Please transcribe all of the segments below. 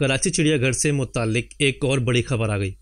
कराची चिड़ियाघर से मुतल एक और बड़ी खबर आ गई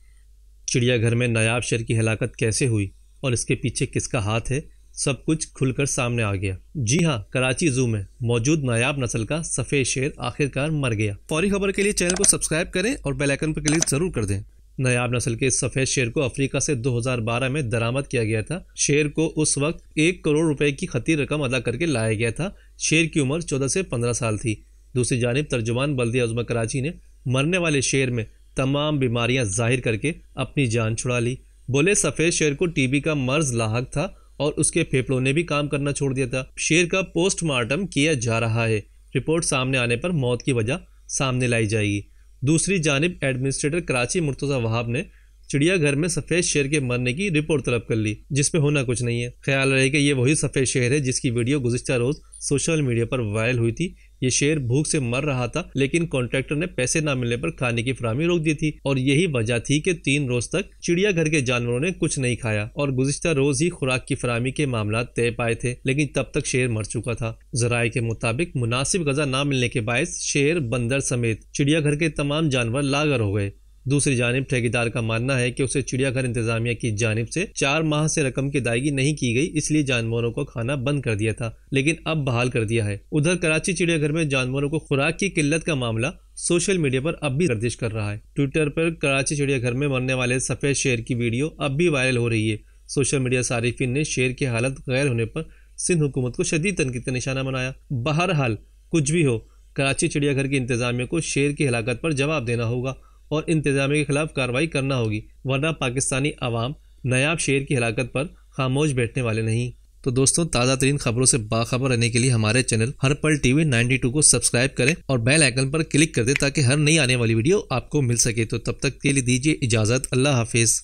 चिड़ियाघर में नायाब शेर की हलाकत कैसे हुई और इसके पीछे किसका हाथ है सब कुछ खुलकर सामने आ गया जी हाँ कराची जू में मौजूद नायाब नस्ल का सफ़ेद शेर आखिरकार मर गया फौरी खबर के लिए चैनल को सब्सक्राइब करें और बेल आइकन पर क्लिक जरूर कर दें नायाब नस्ल के सफ़ेद शेर को अफ्रीका से 2012 में दरामद किया गया था शेर को उस वक्त एक करोड़ रुपए की खतीर रकम अदा करके लाया गया था शेर की उम्र 14 से 15 साल थी दूसरी जानब तर्जुमान बल्दिया उजमा कराची ने मरने वाले शेर में तमाम बीमारियां जाहिर करके अपनी जान छुड़ा ली बोले सफ़ेद शेर को टीबी का मर्ज लाक था और उसके फेफड़ों ने भी काम करना छोड़ दिया था शेर का पोस्टमार्टम किया जा रहा है रिपोर्ट सामने आने पर मौत की वजह सामने लाई जाएगी दूसरी जानब एडमिनिस्ट्रेटर कराची मुर्तज़ा वहाब ने चिड़ियाघर में सफेद शेर के मरने की रिपोर्ट तलब कर ली जिसपे होना कुछ नहीं है ख्याल रहे कि ये वही सफेद शेर है जिसकी वीडियो गुजश्ता रोज सोशल मीडिया पर वायरल हुई थी ये शेर भूख से मर रहा था लेकिन कॉन्ट्रैक्टर ने पैसे न मिलने पर खाने की फरामी रोक दी थी और यही वजह थी कि तीन रोज तक चिड़ियाघर के जानवरों ने कुछ नहीं खाया और गुजश्ता रोज ही खुराक की फरामी के मामला तय पाए थे लेकिन तब तक शेर मर चुका था जराये के मुताबिक मुनासिब गजा न मिलने के बायस शेर बंदर समेत चिड़ियाघर के तमाम जानवर लागर हो गए दूसरी जानब ठेकेदार का मानना है कि उसे चिड़ियाघर इंतजामिया की जानब से चार माह से रकम की अदायगी नहीं की गई इसलिए जानवरों को खाना बंद कर दिया था लेकिन अब बहाल कर दिया है उधर कराची चिड़ियाघर में जानवरों को खुराक की किल्लत का मामला सोशल मीडिया पर अब भी गर्दिश कर रहा है ट्विटर पर कराची चिड़ियाघर में मरने वाले सफ़ेद शेर की वीडियो अब भी वायरल हो रही है सोशल मीडिया सारिफिन ने शेर की हालत गैर होने पर सिंध हुकूमत को शदीद तनकीद का निशाना बनाया बहरहाल कुछ भी हो कराची चिड़ियाघर की इंतजामिया को शेर की हलाकत पर जवाब देना होगा और इंतजामिया के खिलाफ कार्रवाई करना होगी वरना पाकिस्तानी आवाम नायाब शेर की हलाकत पर खामोश बैठने वाले नहीं तो दोस्तों ताज़ा तरीन खबरों से बाखबर रहने के लिए हमारे चैनल हर पल टीवी टू को सब्सक्राइब करें और बेल आइकन पर क्लिक कर दें ताकि हर नई आने वाली वीडियो आपको मिल सके तो तब तक के लिए दीजिए इजाज़त अल्लाह हाफिज़